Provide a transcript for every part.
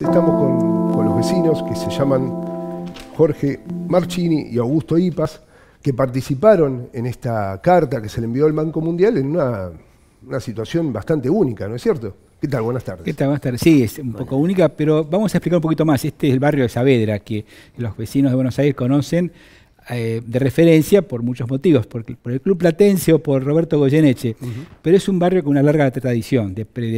Estamos con, los vecinos que se llaman Jorge Marchini y Augusto Ipas, que participaron en esta carta que se le envió al Banco Mundial en una, situación bastante única, ¿no es cierto? ¿Qué tal? Buenas tardes. ¿Qué tal? Buenas tardes. Sí, es un poco única, pero vamos a explicar un poquito más. Este es el barrio de Saavedra, que los vecinos de Buenos Aires conocen eh, de referencia por muchos motivos, por, el Club Platense o por Roberto Goyeneche, pero es un barrio con una larga tradición,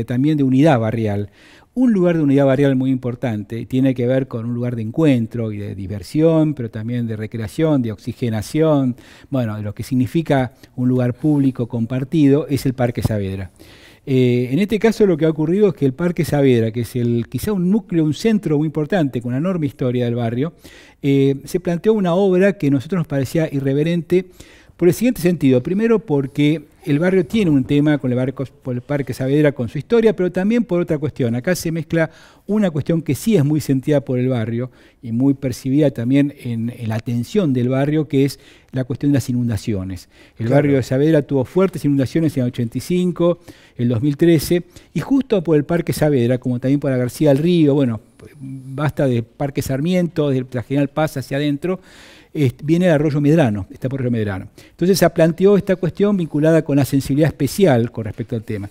también de unidad barrial un lugar de unidad barrial muy importante, tiene que ver con un lugar de encuentro y de diversión, pero también de recreación, de oxigenación, bueno, de lo que significa un lugar público compartido es el Parque Saavedra. Eh, en este caso lo que ha ocurrido es que el Parque Saavedra, que es el, quizá un núcleo, un centro muy importante, con una enorme historia del barrio, eh, se planteó una obra que a nosotros nos parecía irreverente por el siguiente sentido, primero porque el barrio tiene un tema con el, barco, por el Parque Saavedra, con su historia, pero también por otra cuestión. Acá se mezcla una cuestión que sí es muy sentida por el barrio y muy percibida también en, la atención del barrio, que es la cuestión de las inundaciones. El barrio de Saavedra tuvo fuertes inundaciones en el 85, el 2013, y justo por el Parque Saavedra, como también por la García del Río, bueno, basta de Parque Sarmiento, de la General Paz hacia adentro, viene el arroyo Medrano, está por el arroyo Medrano. Entonces se planteó esta cuestión vinculada con la sensibilidad especial con respecto al tema.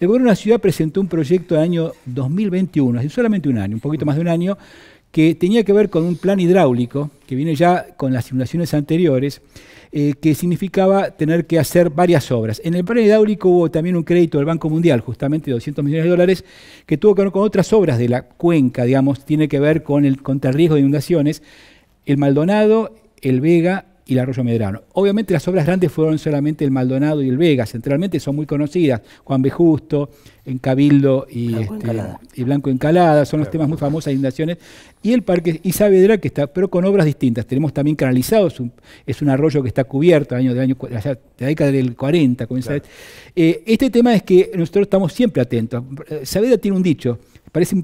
El gobierno de la ciudad presentó un proyecto del año 2021, hace solamente un año, un poquito más de un año, que tenía que ver con un plan hidráulico, que viene ya con las inundaciones anteriores, eh, que significaba tener que hacer varias obras. En el plan hidráulico hubo también un crédito del Banco Mundial, justamente de 200 millones de dólares, que tuvo que ver con otras obras de la cuenca, digamos, tiene que ver con el contra de inundaciones. El Maldonado, el Vega y el Arroyo Medrano. Obviamente las obras grandes fueron solamente el Maldonado y el Vega, centralmente son muy conocidas, Juan B. Justo, Encabildo y Blanco, Encalada. Este, y Blanco son los temas muy famosos, de inundaciones, y el Parque Saavedra, que está, pero con obras distintas. Tenemos también canalizados, es un, arroyo que está cubierto, año de, año, la década del 40, este, eh, este tema es que nosotros estamos siempre atentos. Saavedra tiene un dicho, Parece,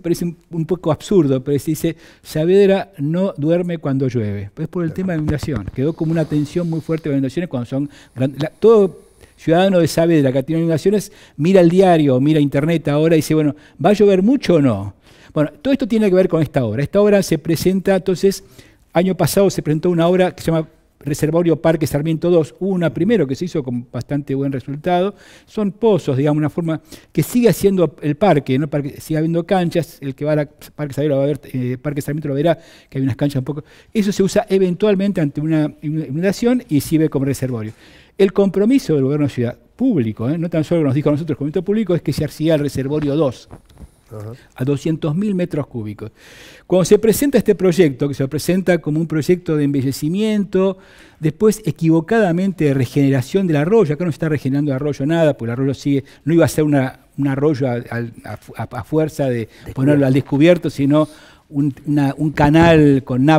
un, poco absurdo, pero se dice, Saavedra no duerme cuando llueve. Pues por el tema de inundación. Quedó como una tensión muy fuerte con las inundaciones cuando son grandes. todo ciudadano de Saavedra que tiene inundaciones mira el diario, mira internet ahora y dice, bueno, ¿va a llover mucho o no? Bueno, todo esto tiene que ver con esta obra. Esta obra se presenta, entonces, año pasado se presentó una obra que se llama Reservorio Parque Sarmiento 2, una primero que se hizo con bastante buen resultado, son pozos, digamos, una forma que sigue siendo el parque, ¿no? Parque, sigue habiendo canchas, el que va a eh, Parque Sarmiento, lo verá, que hay unas canchas un poco, eso se usa eventualmente ante una inundación y sirve como reservorio. El compromiso del gobierno de ciudad público, ¿eh? no tan solo nos dijo a nosotros, el comité público, es que se hacía el reservorio 2 a 200.000 metros cúbicos. Cuando se presenta este proyecto, que se presenta como un proyecto de embellecimiento, después equivocadamente de regeneración del arroyo, acá no se está regenerando el arroyo nada, porque el arroyo sigue, no iba a ser un arroyo a, fuerza de ponerlo al descubierto, sino un, canal eh, con,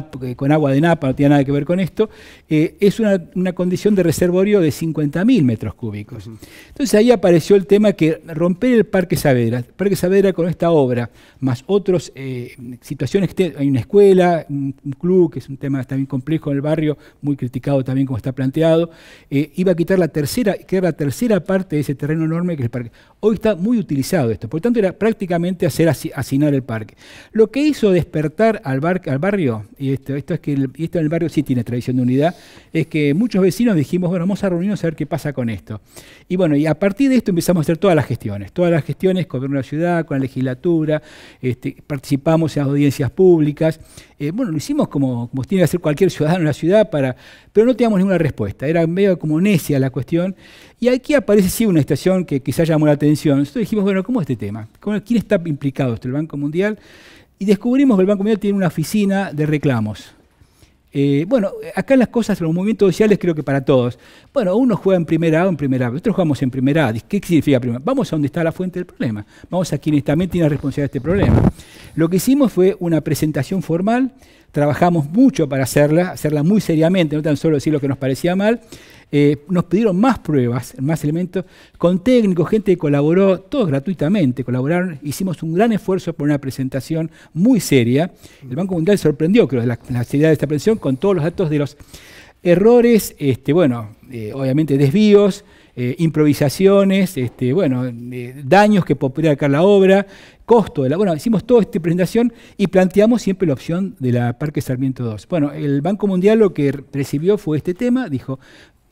agua de napa, no tiene nada que ver con esto, eh, es una, condición de reservorio de 50.000 metros cúbicos. Entonces ahí apareció el tema que romper el Parque Saavedra, el Parque Saavedra con esta obra, más otras eh, situaciones, hay una escuela, un, club, que es un tema también complejo en el barrio, muy criticado también como está planteado, iba a quitar la tercera, que la tercera parte de ese terreno enorme que es el parque. Hoy está muy utilizado esto, por lo tanto era prácticamente hacer asinar el parque. Lo que hizo despertar al, barrio, y esto, es que en el barrio sí tiene tradición de unidad, es que muchos vecinos dijimos, bueno, vamos a reunirnos a ver qué pasa con esto. Y bueno, y a partir de esto empezamos a hacer todas las gestiones, todas las gestiones, con la ciudad, con la legislatura, este, participamos en las audiencias públicas, eh, bueno, lo hicimos como, tiene que hacer cualquier ciudadano en la ciudad, pero no teníamos ninguna respuesta, era medio como necia la cuestión, y aquí aparece sí una estación que quizá llamó la atención, entonces dijimos, bueno, ¿cómo es este tema? ¿Quién está implicado esto? ¿El Banco Mundial? y descubrimos que el Banco Mundial tiene una oficina de reclamos. Eh, bueno, acá las cosas, los movimientos sociales creo que para todos. Bueno, uno juega en primera A o en primera B, otros jugamos en primera A. ¿Qué significa primera Vamos a donde está la fuente del problema. Vamos a quienes también tienen la responsabilidad de este problema. Lo que hicimos fue una presentación formal, trabajamos mucho para hacerla, hacerla muy seriamente, no tan solo decir lo que nos parecía mal, eh, nos pidieron más pruebas, más elementos, con técnicos, gente que colaboró, todos gratuitamente colaboraron, hicimos un gran esfuerzo por una presentación muy seria. El Banco Mundial sorprendió, creo, la, la seriedad de esta presentación con todos los datos de los errores, este, bueno, eh, obviamente desvíos, eh, improvisaciones, este, bueno, daños que podría sacar la obra, costo de la. Bueno, hicimos toda esta presentación y planteamos siempre la opción de la Parque Sarmiento 2. Bueno, el Banco Mundial lo que recibió fue este tema, dijo,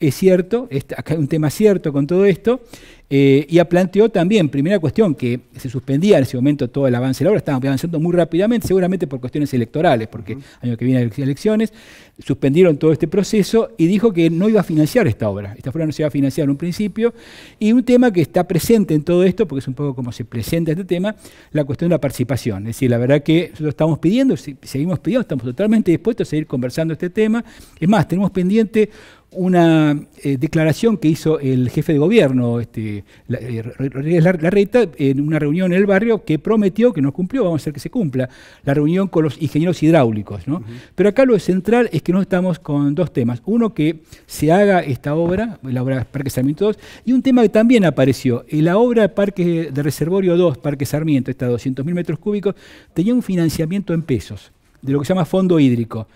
es cierto, este, acá hay un tema cierto con todo esto, eh, y y planteó también, primera cuestión, que se suspendía en ese momento todo el avance de la obra, estamos avanzando muy rápidamente, seguramente por cuestiones electorales, porque año que viene hay elecciones, suspendieron todo este proceso y dijo que no iba a financiar esta obra, esta obra no se iba a financiar en un principio, y un tema que está presente en todo esto, porque es un poco como se presenta este tema, la cuestión de la participación, es decir, la verdad que nosotros estamos pidiendo, seguimos pidiendo, estamos totalmente dispuestos a seguir conversando este tema, es más, tenemos pendiente una eh, declaración que hizo el jefe de gobierno, este, eh, Rodríguez Larreta, en una reunión en el barrio que prometió que no cumplió, vamos a hacer que se cumpla, la reunión con los ingenieros hidráulicos. Pero acá lo central es que no estamos con dos temas. Uno, que se haga esta obra, la obra Parque Sarmiento 2, y un tema que también apareció, eh, la obra Parque de Reservorio 2, Parque Sarmiento, está a 200.000 metros cúbicos, tenía un financiamiento en pesos, de lo que se llama fondo hídrico.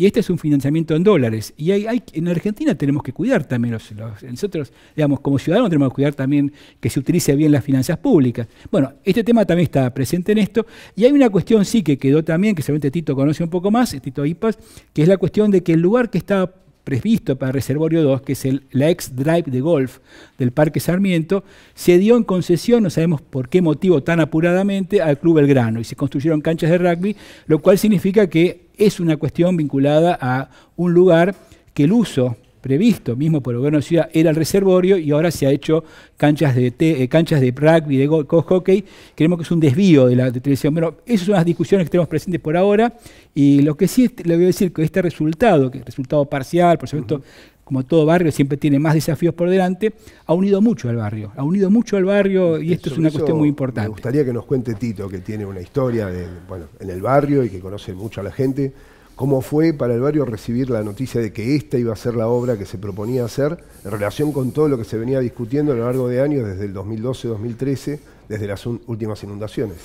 Y este es un financiamiento en dólares. Y en Argentina tenemos que cuidar también, los, nosotros, digamos, como ciudadanos tenemos que cuidar también que se utilice bien las finanzas públicas. Bueno, este tema también está presente en esto. Y hay una cuestión sí que quedó también, que seguramente Tito conoce un poco más, Tito Ipas, que es la cuestión de que el lugar que está previsto para Reservorio 2, que es el, la ex drive de golf del Parque Sarmiento, se dio en concesión, no sabemos por qué motivo tan apuradamente, al Club Belgrano y se construyeron canchas de rugby, lo cual significa que es una cuestión vinculada a un lugar que el uso previsto mismo por el gobierno de ciudad era el reservorio y ahora se ha hecho canchas de eh, canchas de rugby, de hockey. Creemos que es un desvío de la televisión. Bueno, esas son las discusiones que tenemos presentes por ahora y lo que sí le voy a decir que este resultado, que es resultado parcial, por supuesto, como todo barrio siempre tiene más desafíos por delante, ha unido mucho al barrio, ha unido mucho al barrio y esto es una cuestión muy importante. Me gustaría que nos cuente Tito, que tiene una historia en el barrio y que conoce mucho a la gente cómo fue para el barrio recibir la noticia de que esta iba a ser la obra que se proponía hacer en relación con todo lo que se venía discutiendo a lo largo de años, desde el 2012-2013, desde las últimas inundaciones.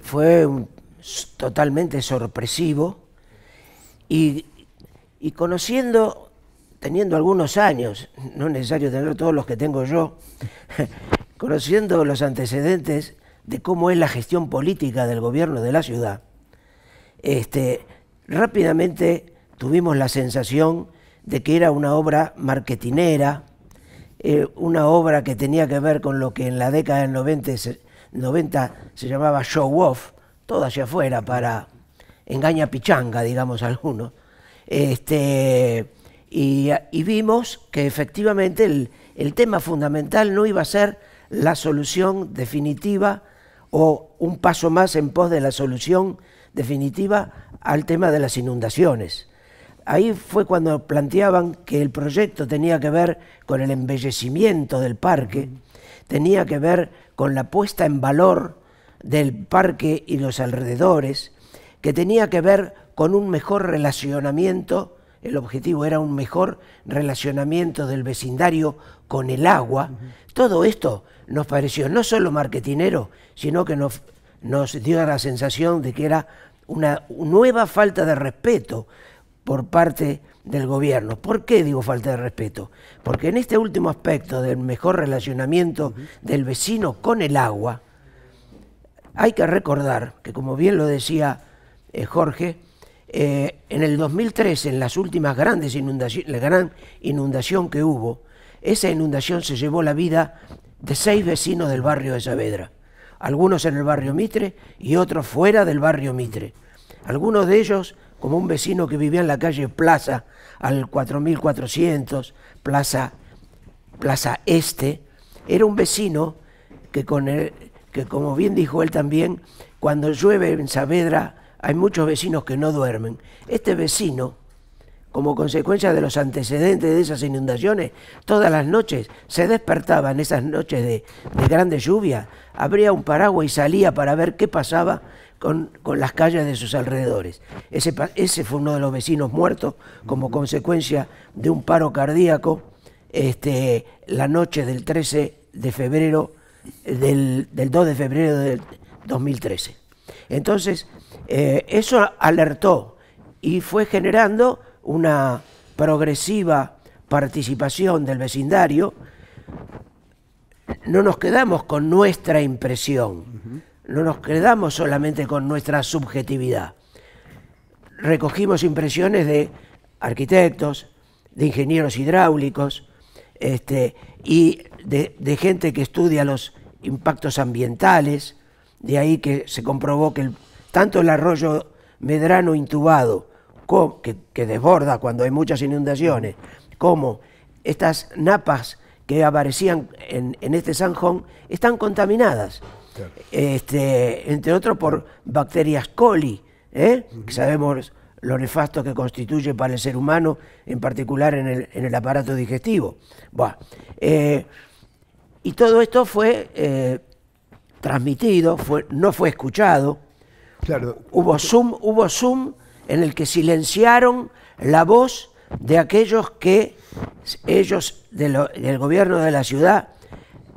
Fue, em, totalmente sorpresivo y, conociendo, teniendo algunos años, no es necesario tener todos los que tengo yo, conociendo los antecedentes de cómo es la gestión política del gobierno de la ciudad, este, rápidamente tuvimos la sensación de que era una obra marketinera, eh, una obra que tenía que ver con lo que en la década del 90 se, 90 se llamaba show off, todo hacia afuera para engaña pichanga, digamos algunos. Este, y, vimos que efectivamente el, el tema fundamental no iba a ser la solución definitiva o un paso más en pos de la solución definitiva definitiva al tema de las inundaciones. Ahí fue cuando planteaban que el proyecto tenía que ver con el embellecimiento del parque, tenía que ver con la puesta en valor del parque y los alrededores, que tenía que ver con un mejor relacionamiento, el objetivo era un mejor relacionamiento del vecindario con el agua. Todo esto nos pareció no solo marketinero, sino que nos nos dio la sensación de que era una nueva falta de respeto por parte del gobierno. ¿Por qué digo falta de respeto? Porque en este último aspecto del mejor relacionamiento del vecino con el agua, hay que recordar que, como bien lo decía eh, Jorge, eh, en el 2013, en las últimas grandes inundaciones, la gran inundación que hubo, esa inundación se llevó la vida de seis vecinos del barrio de Saavedra algunos en el barrio Mitre y otros fuera del barrio Mitre. Algunos de ellos, como un vecino que vivía en la calle Plaza, al 4400, Plaza, Plaza Este, era un vecino que, con que, como bien dijo él también, cuando llueve en Saavedra hay muchos vecinos que no duermen. Este vecino como consecuencia de los antecedentes de esas inundaciones, todas las noches se despertaban esas noches de, de grande lluvia, abría un paraguas y salía para ver qué pasaba con, las calles de sus alrededores. Ese, fue uno de los vecinos muertos como consecuencia de un paro cardíaco este, la noche del 13 de febrero, del, 2 de febrero del 2013. Entonces, eh, eso alertó y fue generando una progresiva participación del vecindario, no nos quedamos con nuestra impresión, no nos quedamos solamente con nuestra subjetividad. Recogimos impresiones de arquitectos, de ingenieros hidráulicos este, y de, gente que estudia los impactos ambientales, de ahí que se comprobó que tanto el arroyo Medrano intubado que, desborda cuando hay muchas inundaciones, como estas napas que aparecían en, este Sanjón están contaminadas, este, entre otros por bacterias coli, que ¿eh? sabemos lo nefasto que constituye para el ser humano, en particular en el, aparato digestivo. Eh, y todo esto fue eh, transmitido, no fue escuchado. Hubo Zoom, hubo Zoom en el que silenciaron la voz de aquellos que ellos del gobierno de la ciudad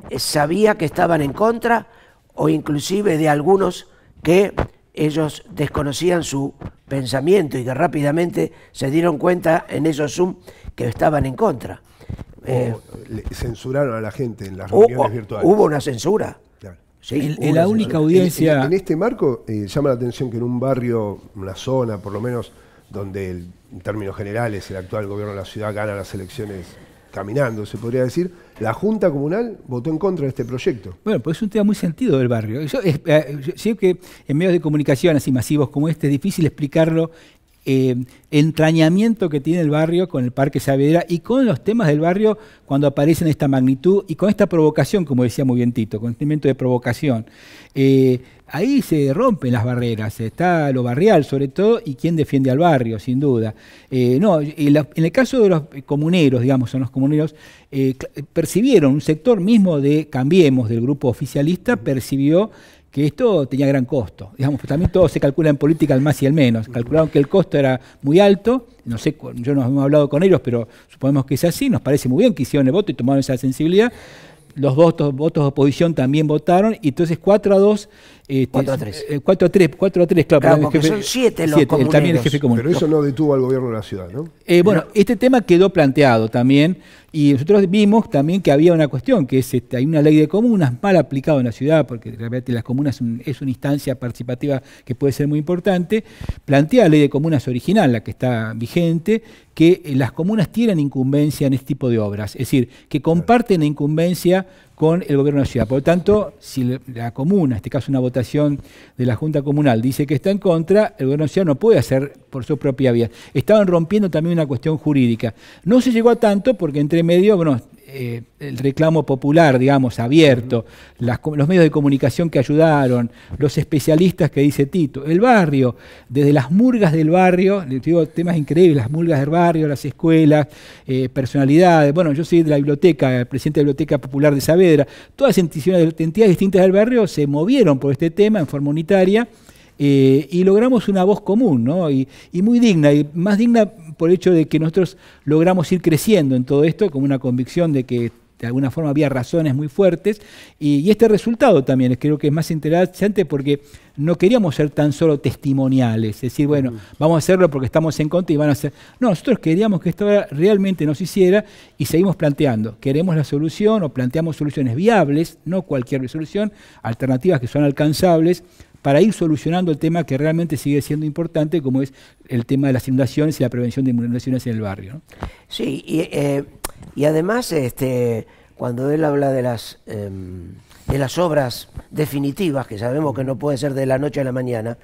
eh, sabía que estaban en contra o inclusive de algunos que ellos desconocían su pensamiento y que rápidamente se dieron cuenta en esos Zoom que estaban en contra. Eh, censuraron a la gente en las reuniones virtuales. Hubo una censura. En, la única audiencia. Este, en, este marco, eh, llama la atención que en un barrio, una zona, por lo menos, donde en términos generales el actual gobierno de la ciudad gana las elecciones caminando, se podría decir, la Junta Comunal votó en contra de este proyecto. Bueno, pues es un tema muy sentido del barrio. Yo, eh, eh, que en medios de comunicación así masivos como este es difícil explicarlo eh, entrañamiento que tiene el barrio con el Parque Saavedra y con los temas del barrio cuando aparecen esta magnitud y con esta provocación, como decía muy bien Tito, con sentimiento este de provocación. Eh, ahí se rompen las barreras, está lo barrial sobre todo y quién defiende al barrio, sin duda. Eh, en, el caso de los comuneros, digamos, son los comuneros, percibieron un sector mismo de Cambiemos, del grupo oficialista, percibió que esto tenía gran costo. Digamos, pues, también todo se calcula en política al más y al menos. Calcularon que el costo era muy alto, no sé, yo no hemos hablado con ellos, pero suponemos que es así, nos parece muy bien que hicieron el voto y tomaron esa sensibilidad. Los votos, votos de oposición también votaron, y entonces 4 a 2 4 este, a 3. 4 eh, a 3, claro. son 7 los Pero eso no detuvo al gobierno de la ciudad, ¿no? Eh, bueno, este tema quedó planteado también y nosotros vimos también que había una cuestión, que es este, hay una ley de comunas mal aplicada en la ciudad, porque realmente las comunas es una instancia participativa que puede ser muy importante, plantea la ley de comunas original, la que está vigente, que eh, las comunas tienen incumbencia en este tipo de obras, es decir, que comparten la incumbencia con el gobierno de la ciudad. Por lo tanto, si la comuna, en este caso una votación de la Junta Comunal, dice que está en contra, el gobierno de la ciudad no puede hacer por su propia vía. Estaban rompiendo también una cuestión jurídica. No se llegó a tanto porque entre medio, bueno, eh, el reclamo popular, digamos, abierto, los medios de comunicación que ayudaron, los especialistas que dice Tito, el barrio, desde las murgas del barrio, digo temas increíbles, las murgas del barrio, las escuelas, eh, personalidades, bueno, yo soy de la biblioteca, presidente de la Biblioteca Popular de Saavedra, todas entidades, distintas del barrio se movieron por este tema en forma unitaria. Eh, y logramos una voz común, ¿no? y, y, muy digna, y más digna, por el hecho de que nosotros logramos ir creciendo en todo esto, con una convicción de que de alguna forma había razones muy fuertes, y, este resultado también creo que es más interesante porque no queríamos ser tan solo testimoniales, es decir, bueno, vamos a hacerlo porque estamos en contra y van a hacer... No, nosotros queríamos que esto realmente nos hiciera y seguimos planteando, queremos la solución o planteamos soluciones viables, no cualquier resolución, alternativas que son alcanzables, para ir solucionando el tema que realmente sigue siendo importante, como es el tema de las inundaciones y la prevención de inundaciones en el barrio. Sí, y, eh, además este, cuando él habla de las, em, de las obras definitivas, que sabemos que no puede ser de la noche a la mañana,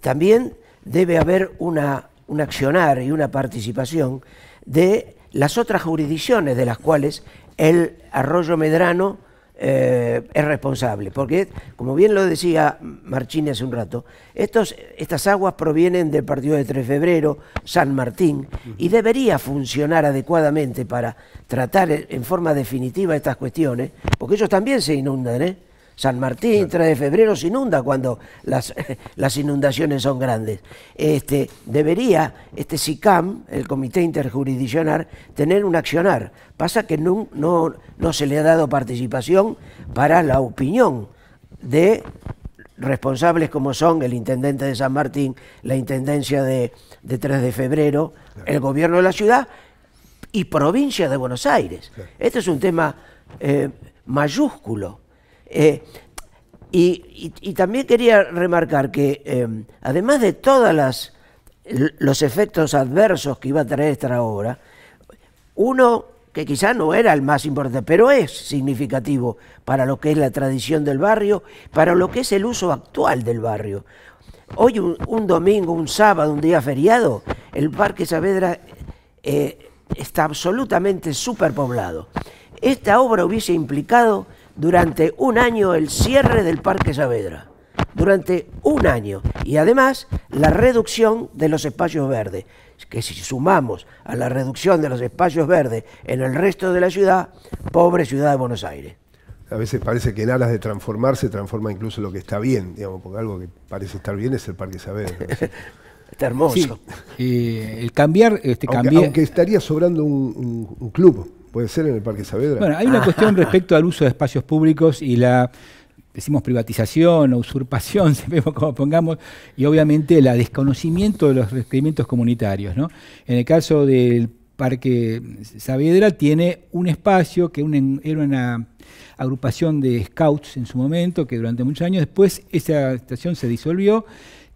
también debe haber una, un accionar y una participación de las otras jurisdicciones de las cuales el arroyo Medrano eh, es responsable. Porque, como bien lo decía Marchini hace un rato, estos, estas aguas provienen del partido de 3 de febrero, San Martín, y debería funcionar adecuadamente para tratar en forma definitiva estas cuestiones, porque ellos también se inundan, ¿eh? San Martín, 3 de febrero se inunda cuando las, las inundaciones son grandes. Este, debería este SICAM, el Comité Interjurisdiccional, tener un accionar. Pasa que no, no, se le ha dado participación para la opinión de responsables como son el intendente de San Martín, la intendencia de, de 3 de febrero, el gobierno de la ciudad y provincia de Buenos Aires. Este es un tema eh, mayúsculo eh, y, también quería remarcar que, eh, además de todos los efectos adversos que iba a traer esta obra, uno que quizá no era el más importante, pero es significativo para lo que es la tradición del barrio, para lo que es el uso actual del barrio. Hoy un, domingo, un sábado, un día feriado, el Parque Saavedra eh, está absolutamente superpoblado. Esta obra hubiese implicado durante un año el cierre del Parque Saavedra. Durante un año. Y además la reducción de los espacios verdes. Que si sumamos a la reducción de los espacios verdes en el resto de la ciudad, pobre ciudad de Buenos Aires. A veces parece que en aras de transformarse, transforma incluso lo que está bien, digamos, porque algo que parece estar bien es el Parque Saavedra. Está hermoso. el cambiar, este, Aunque, estaría sobrando un club puede ser en el Parque Saavedra. Bueno, hay una ah. cuestión respecto al uso de espacios públicos y la decimos privatización o usurpación, vemos como pongamos, y obviamente el desconocimiento de los requerimientos comunitarios. ¿no? En el caso del Parque Saavedra tiene un espacio que era una agrupación de scouts en su momento, que durante muchos años después esa estación se disolvió,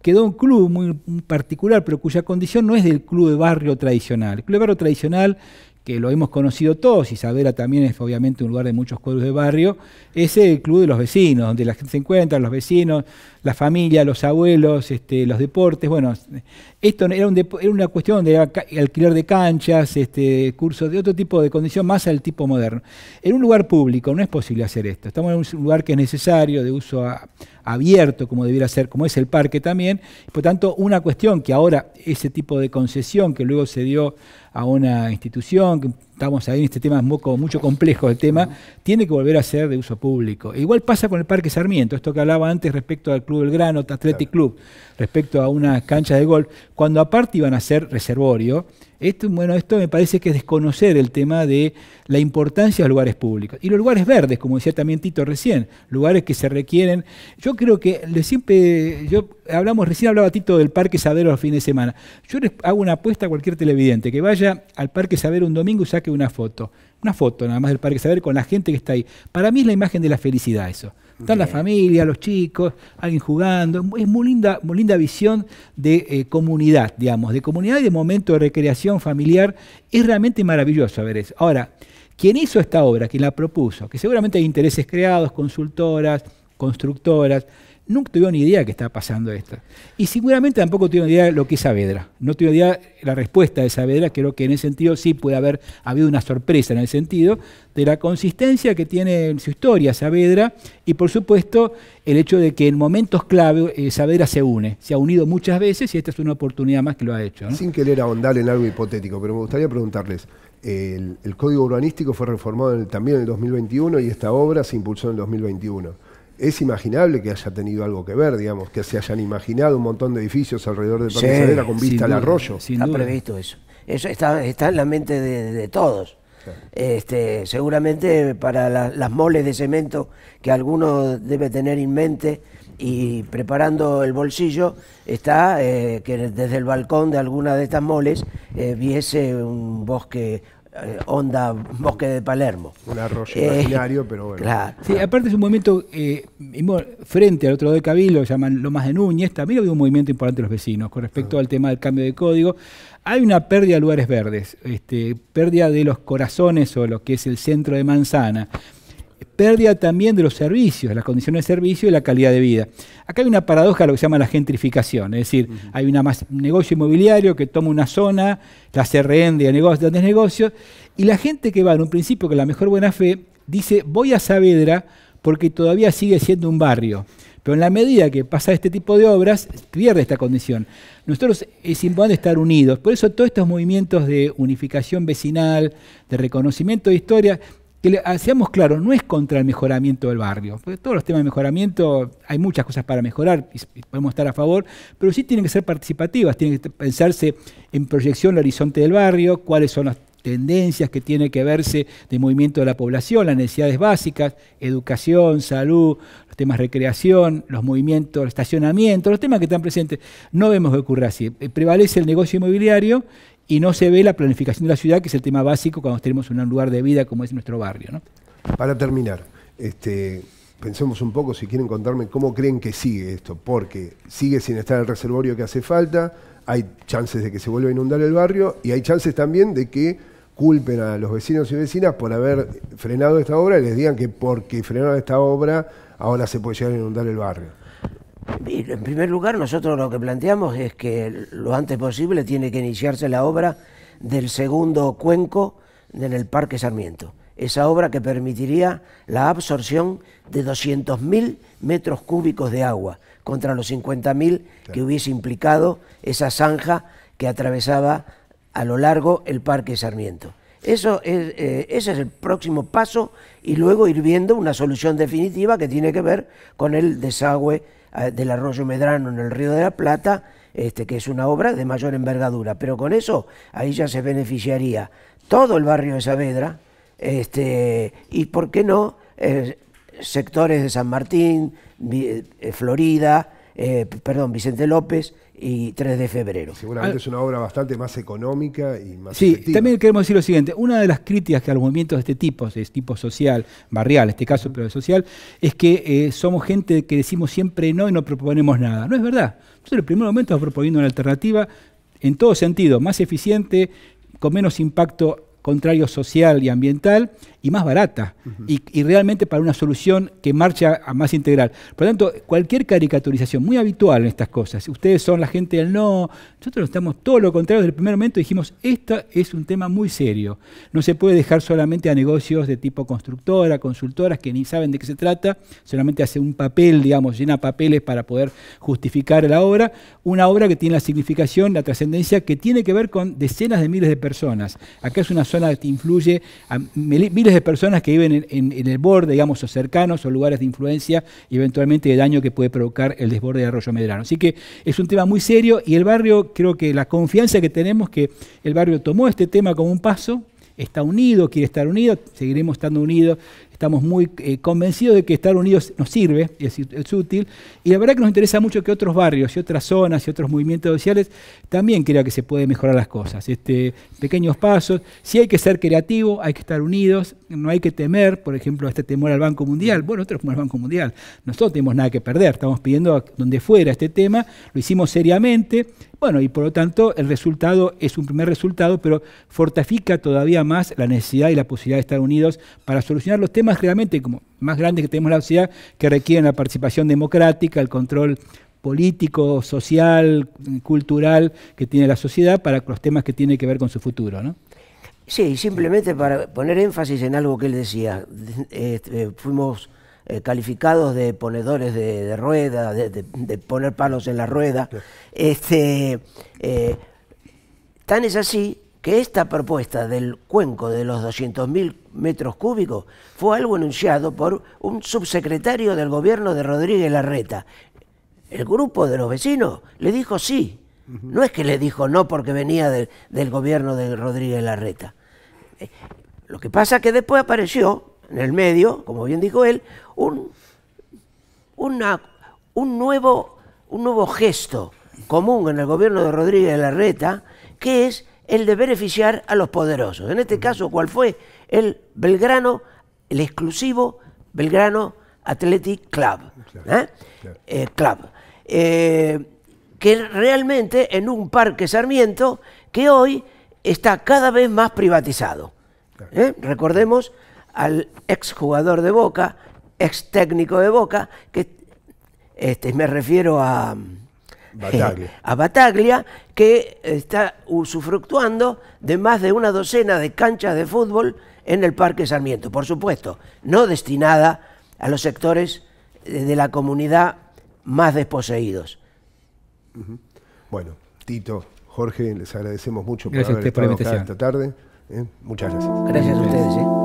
quedó un club muy particular, pero cuya condición no es del club de barrio tradicional. El club de barrio tradicional que lo hemos conocido todos, Isabela también es obviamente un lugar de muchos cuadros de barrio, es el club de los vecinos, donde la gente se encuentra, los vecinos, la familia, los abuelos, este, los deportes. Bueno, esto era, un era una cuestión de alquiler de canchas, este, cursos de otro tipo de condición, más al tipo moderno. En un lugar público no es posible hacer esto. Estamos en un lugar que es necesario, de uso abierto, como debiera ser, como es el parque también. Por tanto, una cuestión que ahora ese tipo de concesión que luego se dio a una institución, vamos ahí ver, este tema, es mucho complejo el tema, tiene que volver a ser de uso público. igual pasa con el Parque Sarmiento, esto que hablaba antes respecto al Club grano Athletic Club, respecto a una cancha de golf, cuando aparte iban a ser reservorio, esto, bueno, esto me parece que es desconocer el tema de la importancia de los lugares públicos. Y los lugares verdes, como decía también Tito recién, lugares que se requieren. Yo creo que siempre, yo hablamos, recién hablaba Tito del Parque Sabero los fin de semana. Yo les hago una apuesta a cualquier televidente, que vaya al Parque Sabero un domingo y saque una foto. Una foto nada más del Parque Sabero con la gente que está ahí. Para mí es la imagen de la felicidad eso. Están las familias, los chicos, alguien jugando. Es muy linda, visión de eh, comunidad, digamos, de comunidad y de momento de recreación familiar. Es realmente maravilloso ver eso. Ahora, quien hizo esta obra, quien la propuso, que seguramente hay intereses creados, consultoras, constructoras, nunca tuve ni idea que estaba pasando esto. Y seguramente tampoco tuve ni idea lo que es Saavedra. No ni idea la respuesta de Saavedra. Creo que en ese sentido sí puede haber habido una sorpresa en el sentido de la consistencia que tiene en su historia Saavedra y por supuesto el hecho de que en momentos clave eh, Saavedra se une. Se ha unido muchas veces y esta es una oportunidad más que lo ha hecho. Sin querer ahondar en algo hipotético, pero me gustaría preguntarles, el, Código Urbanístico fue reformado también en el 2021 y esta obra se impulsó en el 2021 es imaginable que haya tenido algo que ver, digamos, que se hayan imaginado un montón de edificios alrededor de Parque con vista al arroyo. Está previsto eso. Eso está, está en la mente de, todos. Este, seguramente para las moles de cemento que alguno debe tener en mente y preparando el bolsillo está eh, que desde el balcón de alguna de estas moles eh, viese un bosque eh, onda bosque de Palermo. Un arroyo eh, imaginario, pero bueno. Sí, aparte es un movimiento, eh, frente al otro lado de Cabildo, lo llaman Lomas de Núñez, también ha habido un movimiento importante de los vecinos con respecto ah. al tema del cambio de código. Hay una pérdida de lugares verdes, este, pérdida de los corazones o lo que es el centro de manzana pérdida también de los servicios, las condiciones de servicio y la calidad de vida. Acá hay una paradoja lo que se llama la gentrificación, es decir, hay una más, un negocio inmobiliario que toma una zona, la se rehende a negocios, grandes negocios, y la gente que va en un principio con la mejor buena fe dice, voy a Saavedra porque todavía sigue siendo un barrio. Pero en la medida que pasa este tipo de obras, pierde esta condición. Nosotros es importante estar unidos. Por eso todos estos movimientos de unificación vecinal, de reconocimiento de historia, que le, ah, seamos claros, no es contra el mejoramiento del barrio, porque todos los temas de mejoramiento, hay muchas cosas para mejorar y podemos estar a favor, pero sí tienen que ser participativas, tienen que pensarse en proyección del horizonte del barrio, cuáles son las tendencias que tiene que verse de movimiento de la población, las necesidades básicas, educación, salud, los temas de recreación, los movimientos, estacionamiento, los temas que están presentes. No vemos que ocurra así. Eh, prevalece el negocio inmobiliario y no se ve la planificación de la ciudad, que es el tema básico cuando tenemos un lugar de vida como es nuestro barrio. ¿no? Para terminar, este, pensemos un poco si quieren contarme cómo creen que sigue esto, porque sigue sin estar el reservorio que hace falta, hay chances de que se vuelva a inundar el barrio y hay chances también de que culpen a los vecinos y vecinas por haber frenado esta obra y les digan que porque frenaron esta obra ahora se puede llegar a inundar el barrio. En primer lugar, nosotros lo que planteamos es que lo antes posible tiene que iniciarse la obra del segundo cuenco en el Parque Sarmiento. Esa obra que permitiría la absorción de 200.000 metros cúbicos de agua contra los 50.000 que hubiese implicado esa zanja que atravesaba a lo largo el Parque Sarmiento. Eso es, eh, ese es el próximo paso y luego ir viendo una solución definitiva que tiene que ver con el desagüe del arroyo Medrano en el Río de la Plata, este, que es una obra de mayor envergadura. Pero con eso ahí ya se beneficiaría todo el barrio de Saavedra este, y, ¿por qué no?, eh, sectores de San Martín, eh, Florida, eh, perdón, Vicente López y 3 de febrero. Seguramente es una obra bastante más económica y más Sí, también queremos decir lo siguiente, una de las críticas que a los movimientos de este tipo, de este tipo social, barrial, en este caso, pero social, es que eh, somos gente que decimos siempre no y no proponemos nada. No es verdad. Nosotros en el primer momento estamos proponiendo una alternativa en todo sentido, más eficiente, con menos impacto contrario social y ambiental, y más barata, y, realmente para una solución que marcha a más integral. Por lo tanto, cualquier caricaturización, muy habitual en estas cosas, ustedes son la gente del no, nosotros estamos todo lo contrario, desde el primer momento dijimos, esta es un tema muy serio, no se puede dejar solamente a negocios de tipo constructora, consultoras, que ni saben de qué se trata, solamente hace un papel, digamos, llena papeles para poder justificar la obra, una obra que tiene la significación, la trascendencia, que tiene que ver con decenas de miles de personas. Acá es una que influye, a miles de personas que viven en, el borde, digamos, o cercanos o lugares de influencia y eventualmente de daño que puede provocar el desborde de arroyo Medrano. Así que es un tema muy serio y el barrio, creo que la confianza que tenemos que el barrio tomó este tema como un paso, está unido, quiere estar unido, seguiremos estando unidos estamos muy eh, convencidos de que estar Unidos nos sirve, es, es útil, y la verdad que nos interesa mucho que otros barrios y otras zonas y otros movimientos sociales también crean que se puede mejorar las cosas. Este, pequeños pasos, si hay que ser creativo, hay que estar unidos, no hay que temer, por ejemplo, este temor al Banco Mundial. Bueno, nosotros como al Banco Mundial, nosotros tenemos nada que perder, estamos pidiendo donde fuera este tema, lo hicimos seriamente, bueno, y por lo tanto el resultado es un primer resultado, pero fortifica todavía más la necesidad y la posibilidad de estar Unidos para solucionar los temas realmente como más grandes que tenemos la sociedad que requieren la participación democrática, el control político, social, cultural que tiene la sociedad para los temas que tienen que ver con su futuro, ¿no? Sí, simplemente para poner énfasis en algo que él decía, eh, fuimos eh, calificados de ponedores de, ruedas, rueda, de, poner palos en la rueda. Este, eh, tan es así que esta propuesta del cuenco de los 200.000 metros cúbicos fue algo anunciado por un subsecretario del gobierno de Rodríguez Larreta. El grupo de los vecinos le dijo sí. No es que le dijo no porque venía del gobierno de Rodríguez Larreta. Eh, lo que pasa es que después apareció en el medio, como bien dijo él, un, un, nuevo, un nuevo gesto común en el gobierno de Rodríguez Larreta, que es el de beneficiar a los poderosos. En este caso, ¿cuál fue? El Belgrano, el exclusivo Belgrano Athletic Club. ¿eh? Eh, club. Eh, que realmente en un parque Sarmiento que hoy está cada vez más privatizado. Recordemos al exjugador de Boca, ex técnico de Boca, que este, me refiero a... a Bataglia, que está usufructuando de más de una docena de canchas de fútbol en el Parque Sarmiento, por supuesto, no destinada a los sectores eh, de la comunidad más desposeídos. Bueno, Tito, Jorge, les agradecemos mucho por haber estado esta tarde. ¿eh? Muchas gracias. Gracias a ustedes. ¿eh?